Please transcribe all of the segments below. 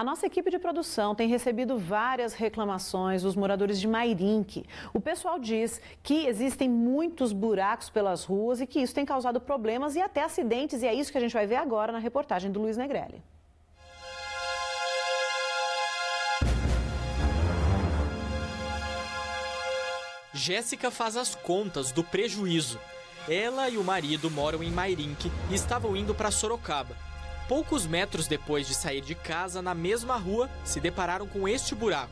A nossa equipe de produção tem recebido várias reclamações dos moradores de Mairinque. O pessoal diz que existem muitos buracos pelas ruas e que isso tem causado problemas e até acidentes, e é isso que a gente vai ver agora na reportagem do Luiz Negrelli. Jéssica faz as contas do prejuízo. Ela e o marido moram em Mairinque e estavam indo para Sorocaba, Poucos metros depois de sair de casa, na mesma rua, se depararam com este buraco.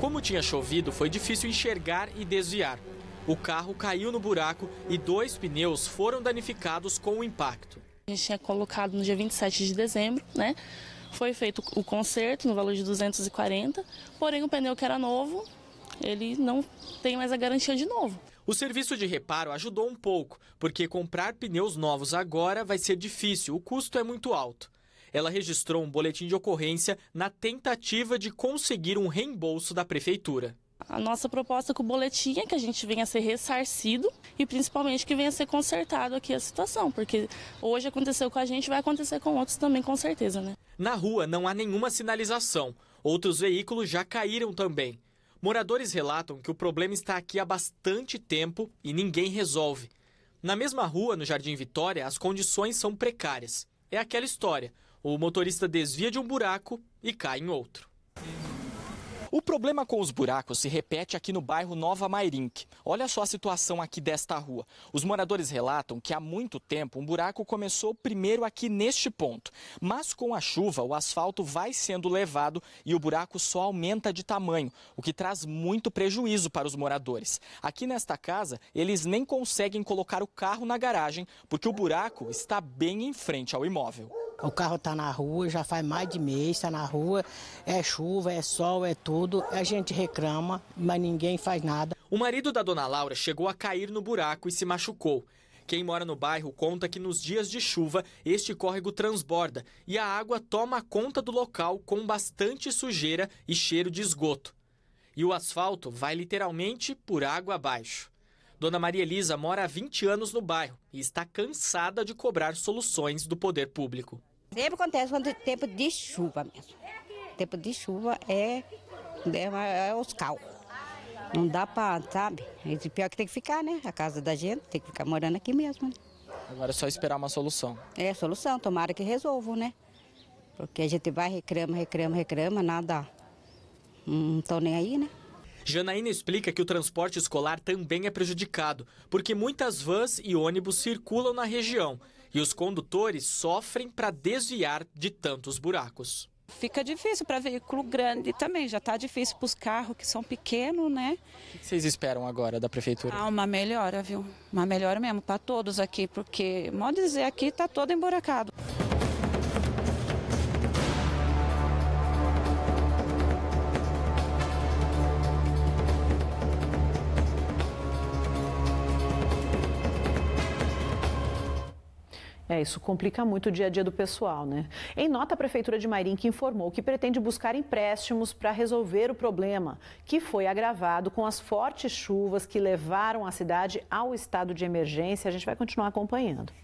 Como tinha chovido, foi difícil enxergar e desviar. O carro caiu no buraco e dois pneus foram danificados com o impacto. A gente tinha colocado no dia 27 de dezembro, né? Foi feito o conserto no valor de 240, porém o pneu que era novo, ele não tem mais a garantia de novo. O serviço de reparo ajudou um pouco, porque comprar pneus novos agora vai ser difícil, o custo é muito alto. Ela registrou um boletim de ocorrência na tentativa de conseguir um reembolso da prefeitura. A nossa proposta com o boletim é que a gente venha a ser ressarcido e principalmente que venha a ser consertado aqui a situação, porque hoje aconteceu com a gente, vai acontecer com outros também, com certeza, né? Na rua não há nenhuma sinalização. Outros veículos já caíram também. Moradores relatam que o problema está aqui há bastante tempo e ninguém resolve. Na mesma rua, no Jardim Vitória, as condições são precárias. É aquela história: o motorista desvia de um buraco e cai em outro. O problema com os buracos se repete aqui no bairro Nova Mairink. Olha só a situação aqui desta rua. Os moradores relatam que há muito tempo um buraco começou primeiro aqui neste ponto. Mas com a chuva, o asfalto vai sendo levado e o buraco só aumenta de tamanho, o que traz muito prejuízo para os moradores. Aqui nesta casa, eles nem conseguem colocar o carro na garagem porque o buraco está bem em frente ao imóvel. O carro está na rua, já faz mais de mês, está na rua, é chuva, é sol, é tudo. A gente reclama, mas ninguém faz nada. O marido da dona Laura chegou a cair no buraco e se machucou. Quem mora no bairro conta que nos dias de chuva este córrego transborda e a água toma conta do local com bastante sujeira e cheiro de esgoto. E o asfalto vai literalmente por água abaixo. Dona Maria Elisa mora há 20 anos no bairro e está cansada de cobrar soluções do poder público. Sempre acontece quando é tempo de chuva mesmo. Tempo de chuva é, né, é, é os cal. Não dá para, sabe? E pior que tem que ficar, né? A casa da gente tem que ficar morando aqui mesmo. Né? Agora é só esperar uma solução. É, solução. Tomara que resolvam, né? Porque a gente vai, reclama, reclama, reclama, nada. Não estão nem aí, né? Janaína explica que o transporte escolar também é prejudicado, porque muitas vans e ônibus circulam na região e os condutores sofrem para desviar de tantos buracos. Fica difícil para veículo grande também, já está difícil para os carros que são pequenos, né? O que vocês esperam agora da prefeitura? Ah, uma melhora, viu? Uma melhora mesmo para todos aqui, porque, modo dizer, aqui está todo emburacado. É, isso complica muito o dia a dia do pessoal, né? Em nota, a Prefeitura de que informou que pretende buscar empréstimos para resolver o problema, que foi agravado com as fortes chuvas que levaram a cidade ao estado de emergência. A gente vai continuar acompanhando.